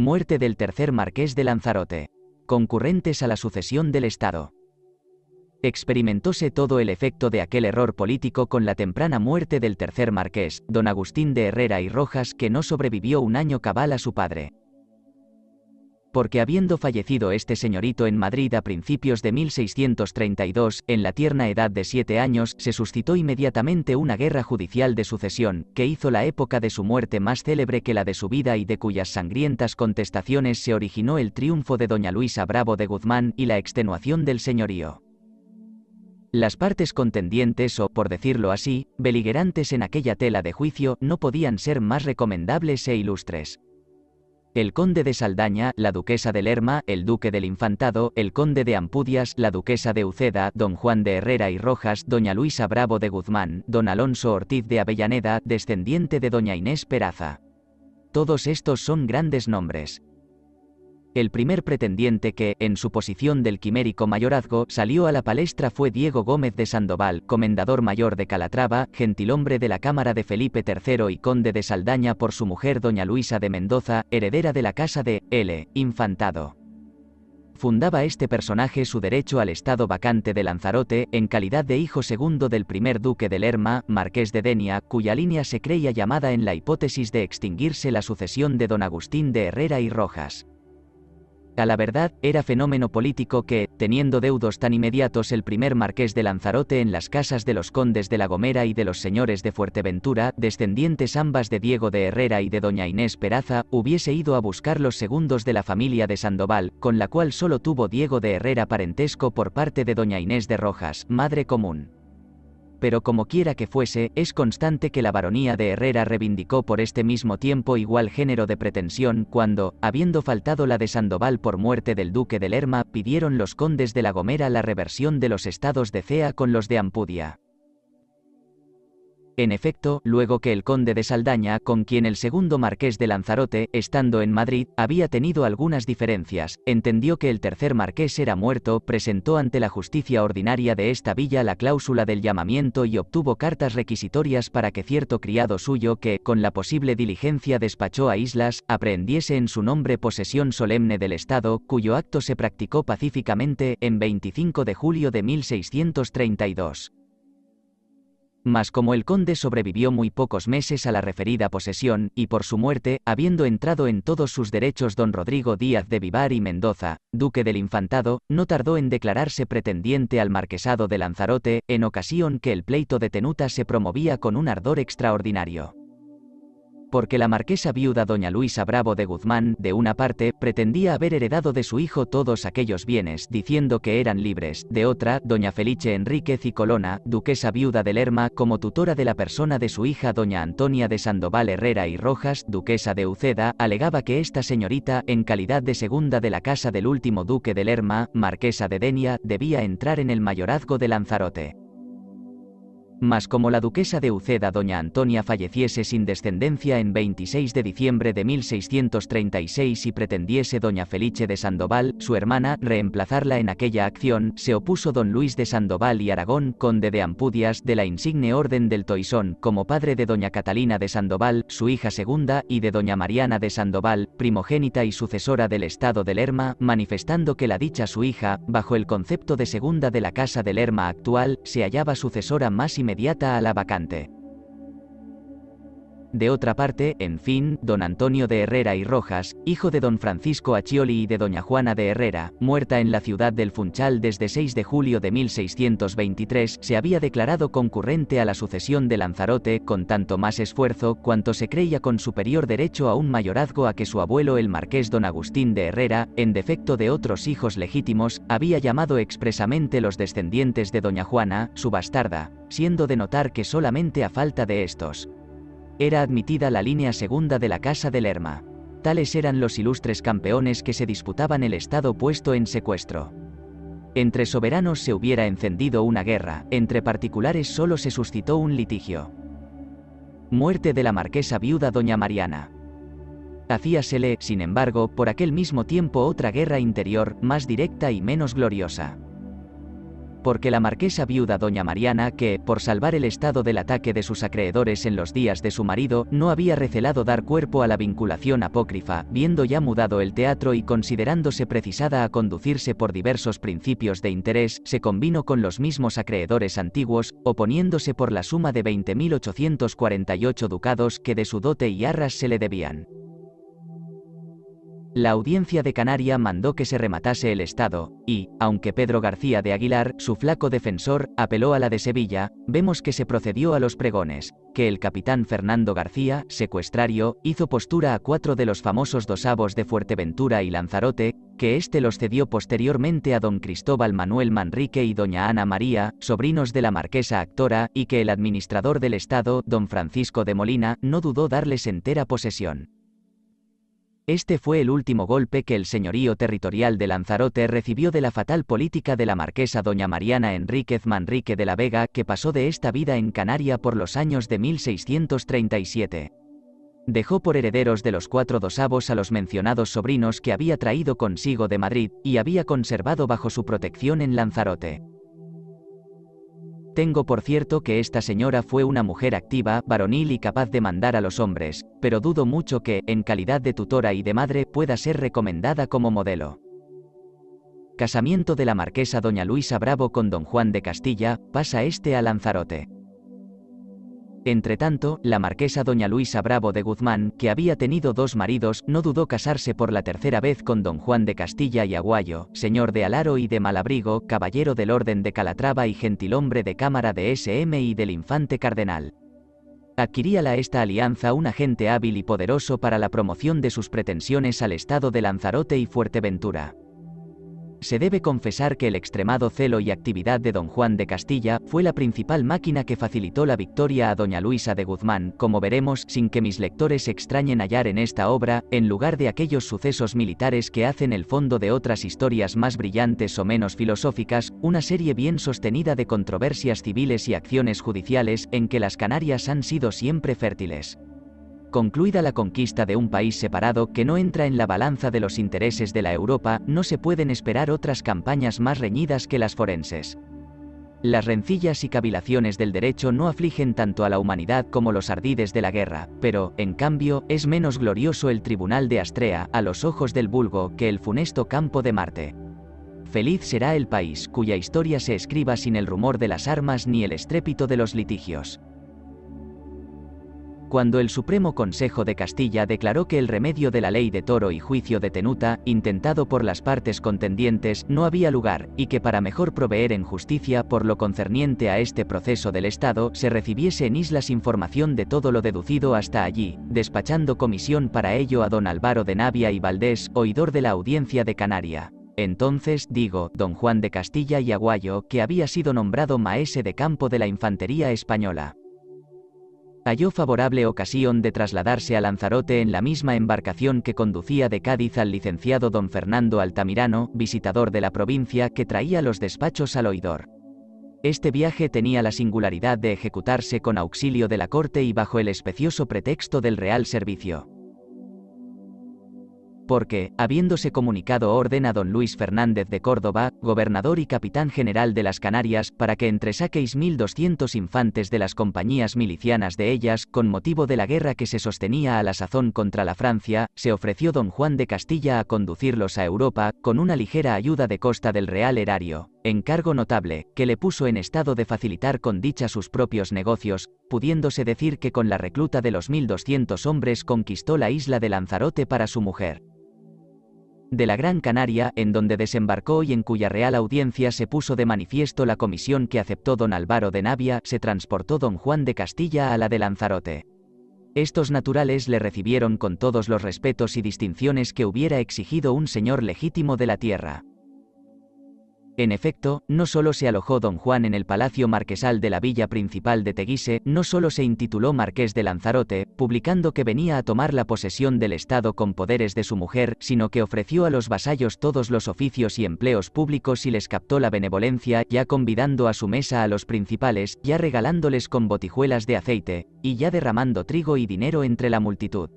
Muerte del tercer marqués de Lanzarote. Concurrentes a la sucesión del Estado. Experimentóse todo el efecto de aquel error político con la temprana muerte del tercer marqués, don Agustín de Herrera y Rojas, que no sobrevivió un año cabal a su padre porque habiendo fallecido este señorito en Madrid a principios de 1632, en la tierna edad de siete años, se suscitó inmediatamente una guerra judicial de sucesión, que hizo la época de su muerte más célebre que la de su vida y de cuyas sangrientas contestaciones se originó el triunfo de doña Luisa Bravo de Guzmán y la extenuación del señorío. Las partes contendientes o, por decirlo así, beligerantes en aquella tela de juicio, no podían ser más recomendables e ilustres el conde de Saldaña, la duquesa de Lerma, el duque del Infantado, el conde de Ampudias, la duquesa de Uceda, don Juan de Herrera y Rojas, doña Luisa Bravo de Guzmán, don Alonso Ortiz de Avellaneda, descendiente de doña Inés Peraza. Todos estos son grandes nombres. El primer pretendiente que, en su posición del quimérico mayorazgo, salió a la palestra fue Diego Gómez de Sandoval, comendador mayor de Calatrava, gentilhombre de la Cámara de Felipe III y conde de Saldaña por su mujer doña Luisa de Mendoza, heredera de la casa de L. Infantado fundaba este personaje su derecho al estado vacante de Lanzarote, en calidad de hijo segundo del primer duque de Lerma, marqués de Denia, cuya línea se creía llamada en la hipótesis de extinguirse la sucesión de don Agustín de Herrera y Rojas. A la verdad, era fenómeno político que, teniendo deudos tan inmediatos el primer marqués de Lanzarote en las casas de los condes de La Gomera y de los señores de Fuerteventura, descendientes ambas de Diego de Herrera y de doña Inés Peraza, hubiese ido a buscar los segundos de la familia de Sandoval, con la cual solo tuvo Diego de Herrera parentesco por parte de doña Inés de Rojas, madre común pero como quiera que fuese, es constante que la baronía de Herrera reivindicó por este mismo tiempo igual género de pretensión cuando, habiendo faltado la de Sandoval por muerte del duque de Lerma, pidieron los condes de La Gomera la reversión de los estados de Cea con los de Ampudia. En efecto, luego que el conde de Saldaña, con quien el segundo marqués de Lanzarote, estando en Madrid, había tenido algunas diferencias, entendió que el tercer marqués era muerto, presentó ante la justicia ordinaria de esta villa la cláusula del llamamiento y obtuvo cartas requisitorias para que cierto criado suyo que, con la posible diligencia despachó a Islas, aprehendiese en su nombre posesión solemne del Estado, cuyo acto se practicó pacíficamente en 25 de julio de 1632. Mas como el conde sobrevivió muy pocos meses a la referida posesión, y por su muerte, habiendo entrado en todos sus derechos don Rodrigo Díaz de Vivar y Mendoza, duque del Infantado, no tardó en declararse pretendiente al marquesado de Lanzarote, en ocasión que el pleito de Tenuta se promovía con un ardor extraordinario porque la marquesa viuda doña Luisa Bravo de Guzmán, de una parte, pretendía haber heredado de su hijo todos aquellos bienes, diciendo que eran libres, de otra, doña Felice Enríquez y Colona, duquesa viuda de Lerma, como tutora de la persona de su hija doña Antonia de Sandoval Herrera y Rojas, duquesa de Uceda, alegaba que esta señorita, en calidad de segunda de la casa del último duque de Lerma, marquesa de Denia, debía entrar en el mayorazgo de Lanzarote. Mas como la duquesa de Uceda doña Antonia falleciese sin descendencia en 26 de diciembre de 1636 y pretendiese doña Felice de Sandoval, su hermana, reemplazarla en aquella acción, se opuso don Luis de Sandoval y Aragón, conde de Ampudias, de la insigne Orden del Toisón, como padre de doña Catalina de Sandoval, su hija segunda, y de doña Mariana de Sandoval, primogénita y sucesora del Estado de Lerma, manifestando que la dicha su hija, bajo el concepto de segunda de la Casa de Lerma actual, se hallaba sucesora más y inmediata a la vacante. De otra parte, en fin, don Antonio de Herrera y Rojas, hijo de don Francisco Achioli y de doña Juana de Herrera, muerta en la ciudad del Funchal desde 6 de julio de 1623, se había declarado concurrente a la sucesión de Lanzarote con tanto más esfuerzo cuanto se creía con superior derecho a un mayorazgo a que su abuelo el marqués don Agustín de Herrera, en defecto de otros hijos legítimos, había llamado expresamente los descendientes de doña Juana, su bastarda, siendo de notar que solamente a falta de estos, era admitida la línea segunda de la Casa de Lerma. Tales eran los ilustres campeones que se disputaban el estado puesto en secuestro. Entre soberanos se hubiera encendido una guerra, entre particulares solo se suscitó un litigio. Muerte de la marquesa viuda doña Mariana. Hacíasele, sin embargo, por aquel mismo tiempo otra guerra interior, más directa y menos gloriosa porque la marquesa viuda doña Mariana, que, por salvar el estado del ataque de sus acreedores en los días de su marido, no había recelado dar cuerpo a la vinculación apócrifa, viendo ya mudado el teatro y considerándose precisada a conducirse por diversos principios de interés, se combinó con los mismos acreedores antiguos, oponiéndose por la suma de 20.848 ducados que de su dote y arras se le debían. La audiencia de Canaria mandó que se rematase el Estado, y, aunque Pedro García de Aguilar, su flaco defensor, apeló a la de Sevilla, vemos que se procedió a los pregones, que el capitán Fernando García, secuestrario, hizo postura a cuatro de los famosos dosavos de Fuerteventura y Lanzarote, que éste los cedió posteriormente a don Cristóbal Manuel Manrique y doña Ana María, sobrinos de la marquesa actora, y que el administrador del Estado, don Francisco de Molina, no dudó darles entera posesión. Este fue el último golpe que el señorío territorial de Lanzarote recibió de la fatal política de la marquesa doña Mariana Enríquez Manrique de la Vega, que pasó de esta vida en Canaria por los años de 1637. Dejó por herederos de los cuatro dosavos a los mencionados sobrinos que había traído consigo de Madrid, y había conservado bajo su protección en Lanzarote. Tengo por cierto que esta señora fue una mujer activa, varonil y capaz de mandar a los hombres, pero dudo mucho que, en calidad de tutora y de madre, pueda ser recomendada como modelo. Casamiento de la marquesa doña Luisa Bravo con don Juan de Castilla, pasa este a Lanzarote. Entretanto, la marquesa doña Luisa Bravo de Guzmán, que había tenido dos maridos, no dudó casarse por la tercera vez con don Juan de Castilla y Aguayo, señor de Alaro y de Malabrigo, caballero del Orden de Calatrava y gentilhombre de Cámara de SM y del Infante Cardenal. Adquiríala esta alianza un agente hábil y poderoso para la promoción de sus pretensiones al estado de Lanzarote y Fuerteventura. Se debe confesar que el extremado celo y actividad de don Juan de Castilla fue la principal máquina que facilitó la victoria a doña Luisa de Guzmán, como veremos, sin que mis lectores extrañen hallar en esta obra, en lugar de aquellos sucesos militares que hacen el fondo de otras historias más brillantes o menos filosóficas, una serie bien sostenida de controversias civiles y acciones judiciales en que las Canarias han sido siempre fértiles. Concluida la conquista de un país separado que no entra en la balanza de los intereses de la Europa, no se pueden esperar otras campañas más reñidas que las forenses. Las rencillas y cavilaciones del derecho no afligen tanto a la humanidad como los ardides de la guerra, pero, en cambio, es menos glorioso el tribunal de Astrea, a los ojos del vulgo, que el funesto campo de Marte. Feliz será el país cuya historia se escriba sin el rumor de las armas ni el estrépito de los litigios cuando el Supremo Consejo de Castilla declaró que el remedio de la ley de toro y juicio de tenuta, intentado por las partes contendientes, no había lugar, y que para mejor proveer en justicia por lo concerniente a este proceso del Estado, se recibiese en Islas información de todo lo deducido hasta allí, despachando comisión para ello a don Álvaro de Navia y Valdés, oidor de la audiencia de Canaria. Entonces, digo, don Juan de Castilla y Aguayo, que había sido nombrado maese de campo de la infantería española halló favorable ocasión de trasladarse a Lanzarote en la misma embarcación que conducía de Cádiz al licenciado don Fernando Altamirano, visitador de la provincia que traía los despachos al oidor. Este viaje tenía la singularidad de ejecutarse con auxilio de la corte y bajo el especioso pretexto del real servicio porque, habiéndose comunicado orden a don Luis Fernández de Córdoba, gobernador y capitán general de las Canarias, para que entresaqueis 1.200 infantes de las compañías milicianas de ellas, con motivo de la guerra que se sostenía a la sazón contra la Francia, se ofreció don Juan de Castilla a conducirlos a Europa, con una ligera ayuda de costa del Real Erario encargo notable, que le puso en estado de facilitar con dicha sus propios negocios, pudiéndose decir que con la recluta de los 1.200 hombres conquistó la isla de Lanzarote para su mujer de la Gran Canaria, en donde desembarcó y en cuya real audiencia se puso de manifiesto la comisión que aceptó don Álvaro de Navia, se transportó don Juan de Castilla a la de Lanzarote. Estos naturales le recibieron con todos los respetos y distinciones que hubiera exigido un señor legítimo de la tierra. En efecto, no solo se alojó don Juan en el palacio marquesal de la villa principal de Teguise, no solo se intituló marqués de Lanzarote, publicando que venía a tomar la posesión del Estado con poderes de su mujer, sino que ofreció a los vasallos todos los oficios y empleos públicos y les captó la benevolencia, ya convidando a su mesa a los principales, ya regalándoles con botijuelas de aceite, y ya derramando trigo y dinero entre la multitud.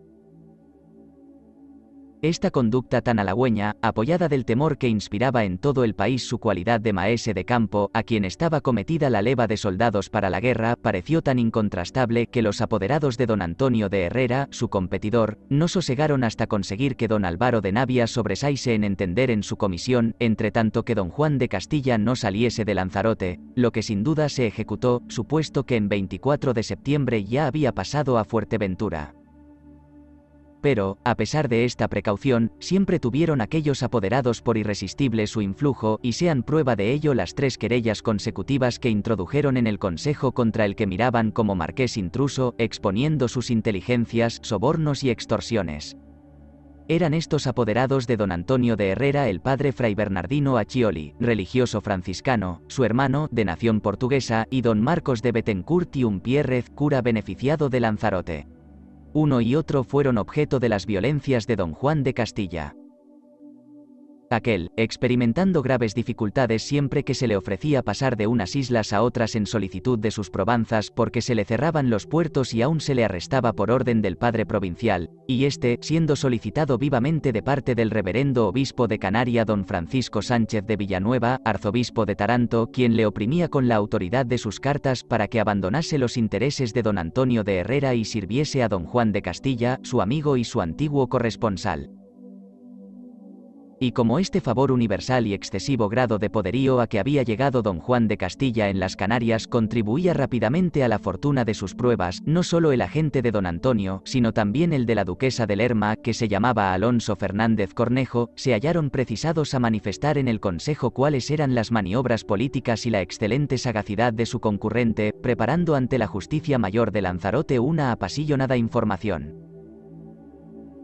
Esta conducta tan halagüeña, apoyada del temor que inspiraba en todo el país su cualidad de maese de campo, a quien estaba cometida la leva de soldados para la guerra, pareció tan incontrastable que los apoderados de don Antonio de Herrera, su competidor, no sosegaron hasta conseguir que don Álvaro de Navia sobresaise en entender en su comisión, entre tanto que don Juan de Castilla no saliese de Lanzarote, lo que sin duda se ejecutó, supuesto que en 24 de septiembre ya había pasado a Fuerteventura. Pero, a pesar de esta precaución, siempre tuvieron aquellos apoderados por irresistible su influjo, y sean prueba de ello las tres querellas consecutivas que introdujeron en el Consejo contra el que miraban como marqués intruso, exponiendo sus inteligencias, sobornos y extorsiones. Eran estos apoderados de don Antonio de Herrera el padre fray Bernardino Achioli, religioso franciscano, su hermano, de nación portuguesa, y don Marcos de Betencourt y un Pierrez, cura beneficiado de Lanzarote uno y otro fueron objeto de las violencias de don Juan de Castilla aquel, experimentando graves dificultades siempre que se le ofrecía pasar de unas islas a otras en solicitud de sus probanzas porque se le cerraban los puertos y aún se le arrestaba por orden del padre provincial, y este, siendo solicitado vivamente de parte del reverendo obispo de Canaria don Francisco Sánchez de Villanueva, arzobispo de Taranto, quien le oprimía con la autoridad de sus cartas para que abandonase los intereses de don Antonio de Herrera y sirviese a don Juan de Castilla, su amigo y su antiguo corresponsal y como este favor universal y excesivo grado de poderío a que había llegado don Juan de Castilla en las Canarias contribuía rápidamente a la fortuna de sus pruebas, no solo el agente de don Antonio, sino también el de la duquesa de Lerma, que se llamaba Alonso Fernández Cornejo, se hallaron precisados a manifestar en el Consejo cuáles eran las maniobras políticas y la excelente sagacidad de su concurrente, preparando ante la justicia mayor de Lanzarote una apasillonada información.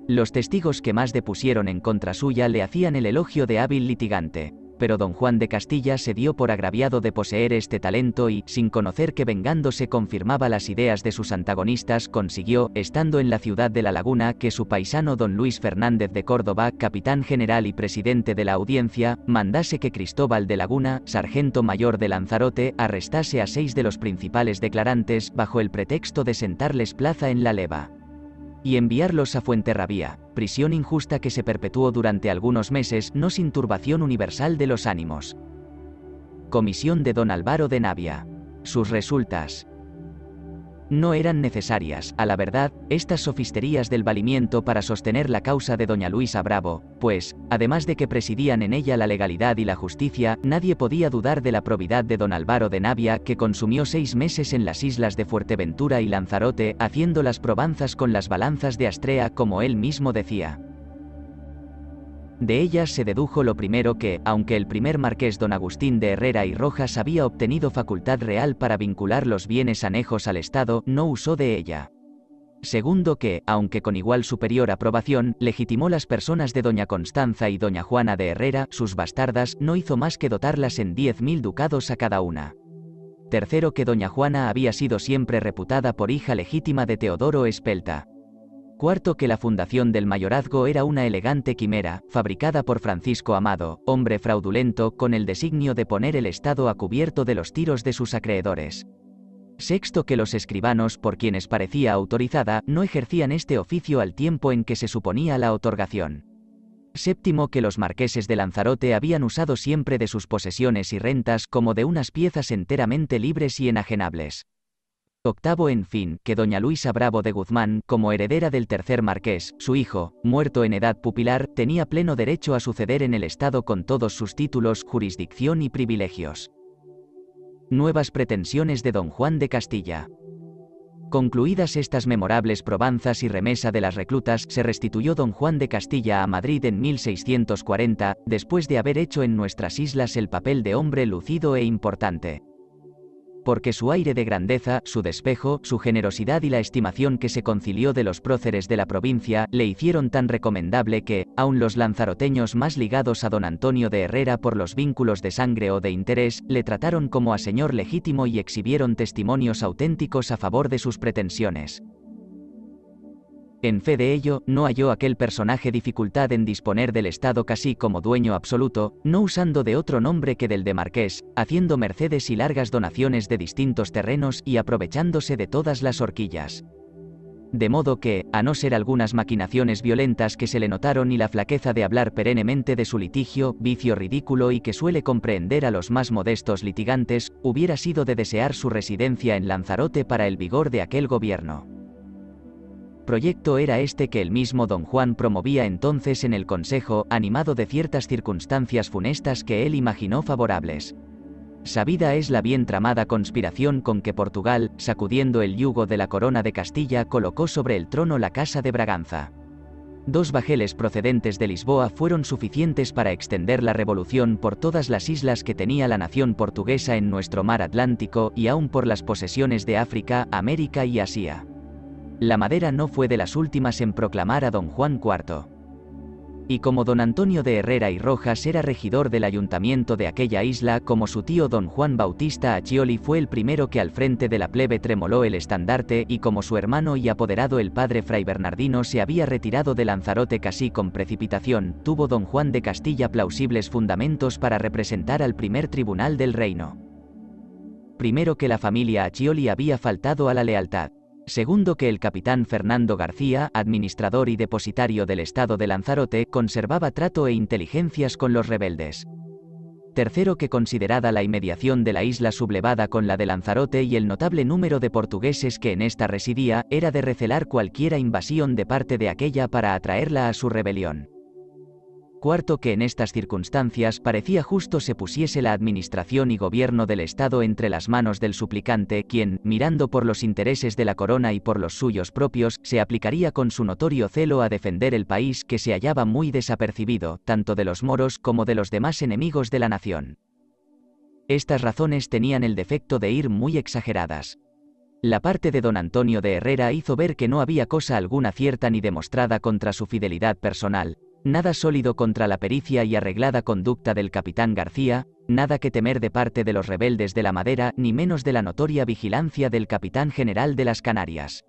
Los testigos que más depusieron en contra suya le hacían el elogio de hábil litigante, pero don Juan de Castilla se dio por agraviado de poseer este talento y, sin conocer que vengándose confirmaba las ideas de sus antagonistas, consiguió, estando en la ciudad de La Laguna, que su paisano don Luis Fernández de Córdoba, capitán general y presidente de la audiencia, mandase que Cristóbal de Laguna, sargento mayor de Lanzarote, arrestase a seis de los principales declarantes bajo el pretexto de sentarles plaza en la leva y enviarlos a Fuenterrabía, prisión injusta que se perpetuó durante algunos meses no sin turbación universal de los ánimos. Comisión de don Álvaro de Navia. Sus resultas no eran necesarias, a la verdad, estas sofisterías del valimiento para sostener la causa de doña Luisa Bravo, pues, además de que presidían en ella la legalidad y la justicia, nadie podía dudar de la probidad de don Álvaro de Navia que consumió seis meses en las islas de Fuerteventura y Lanzarote haciendo las probanzas con las balanzas de Astrea como él mismo decía. De ellas se dedujo lo primero que, aunque el primer marqués don Agustín de Herrera y Rojas había obtenido facultad real para vincular los bienes anejos al Estado, no usó de ella. Segundo que, aunque con igual superior aprobación, legitimó las personas de doña Constanza y doña Juana de Herrera, sus bastardas, no hizo más que dotarlas en 10.000 ducados a cada una. Tercero que doña Juana había sido siempre reputada por hija legítima de Teodoro Espelta. Cuarto que la fundación del mayorazgo era una elegante quimera, fabricada por Francisco Amado, hombre fraudulento con el designio de poner el Estado a cubierto de los tiros de sus acreedores. Sexto que los escribanos por quienes parecía autorizada no ejercían este oficio al tiempo en que se suponía la otorgación. Séptimo que los marqueses de Lanzarote habían usado siempre de sus posesiones y rentas como de unas piezas enteramente libres y enajenables. Octavo en fin, que doña Luisa Bravo de Guzmán, como heredera del tercer marqués, su hijo, muerto en edad pupilar, tenía pleno derecho a suceder en el Estado con todos sus títulos, jurisdicción y privilegios. Nuevas pretensiones de don Juan de Castilla. Concluidas estas memorables probanzas y remesa de las reclutas, se restituyó don Juan de Castilla a Madrid en 1640, después de haber hecho en nuestras islas el papel de hombre lucido e importante porque su aire de grandeza, su despejo, su generosidad y la estimación que se concilió de los próceres de la provincia, le hicieron tan recomendable que, aun los lanzaroteños más ligados a don Antonio de Herrera por los vínculos de sangre o de interés, le trataron como a señor legítimo y exhibieron testimonios auténticos a favor de sus pretensiones. En fe de ello, no halló aquel personaje dificultad en disponer del Estado casi como dueño absoluto, no usando de otro nombre que del de marqués, haciendo mercedes y largas donaciones de distintos terrenos y aprovechándose de todas las horquillas. De modo que, a no ser algunas maquinaciones violentas que se le notaron y la flaqueza de hablar perennemente de su litigio, vicio ridículo y que suele comprender a los más modestos litigantes, hubiera sido de desear su residencia en Lanzarote para el vigor de aquel gobierno proyecto era este que el mismo don Juan promovía entonces en el Consejo, animado de ciertas circunstancias funestas que él imaginó favorables. Sabida es la bien tramada conspiración con que Portugal, sacudiendo el yugo de la corona de Castilla, colocó sobre el trono la Casa de Braganza. Dos bajeles procedentes de Lisboa fueron suficientes para extender la revolución por todas las islas que tenía la nación portuguesa en nuestro mar Atlántico y aún por las posesiones de África, América y Asia. La madera no fue de las últimas en proclamar a don Juan IV. Y como don Antonio de Herrera y Rojas era regidor del ayuntamiento de aquella isla, como su tío don Juan Bautista Achioli fue el primero que al frente de la plebe tremoló el estandarte, y como su hermano y apoderado el padre Fray Bernardino se había retirado de Lanzarote casi con precipitación, tuvo don Juan de Castilla plausibles fundamentos para representar al primer tribunal del reino. Primero que la familia Achioli había faltado a la lealtad Segundo que el capitán Fernando García, administrador y depositario del Estado de Lanzarote, conservaba trato e inteligencias con los rebeldes. Tercero que considerada la inmediación de la isla sublevada con la de Lanzarote y el notable número de portugueses que en esta residía, era de recelar cualquiera invasión de parte de aquella para atraerla a su rebelión cuarto que en estas circunstancias parecía justo se pusiese la administración y gobierno del Estado entre las manos del suplicante, quien, mirando por los intereses de la corona y por los suyos propios, se aplicaría con su notorio celo a defender el país que se hallaba muy desapercibido, tanto de los moros como de los demás enemigos de la nación. Estas razones tenían el defecto de ir muy exageradas. La parte de don Antonio de Herrera hizo ver que no había cosa alguna cierta ni demostrada contra su fidelidad personal, Nada sólido contra la pericia y arreglada conducta del capitán García, nada que temer de parte de los rebeldes de la madera, ni menos de la notoria vigilancia del capitán general de las Canarias.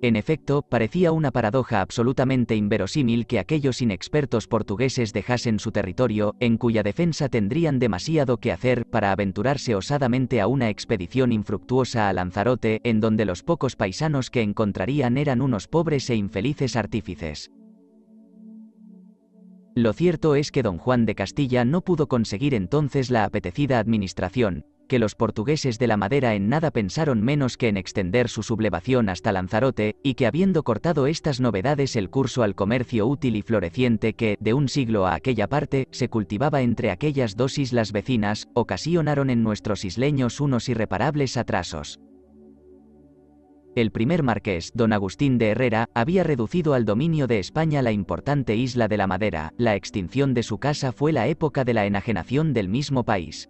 En efecto, parecía una paradoja absolutamente inverosímil que aquellos inexpertos portugueses dejasen su territorio, en cuya defensa tendrían demasiado que hacer para aventurarse osadamente a una expedición infructuosa a Lanzarote, en donde los pocos paisanos que encontrarían eran unos pobres e infelices artífices. Lo cierto es que don Juan de Castilla no pudo conseguir entonces la apetecida administración, que los portugueses de la Madera en nada pensaron menos que en extender su sublevación hasta Lanzarote, y que habiendo cortado estas novedades el curso al comercio útil y floreciente que, de un siglo a aquella parte, se cultivaba entre aquellas dos islas vecinas, ocasionaron en nuestros isleños unos irreparables atrasos. El primer marqués, don Agustín de Herrera, había reducido al dominio de España la importante isla de la Madera, la extinción de su casa fue la época de la enajenación del mismo país.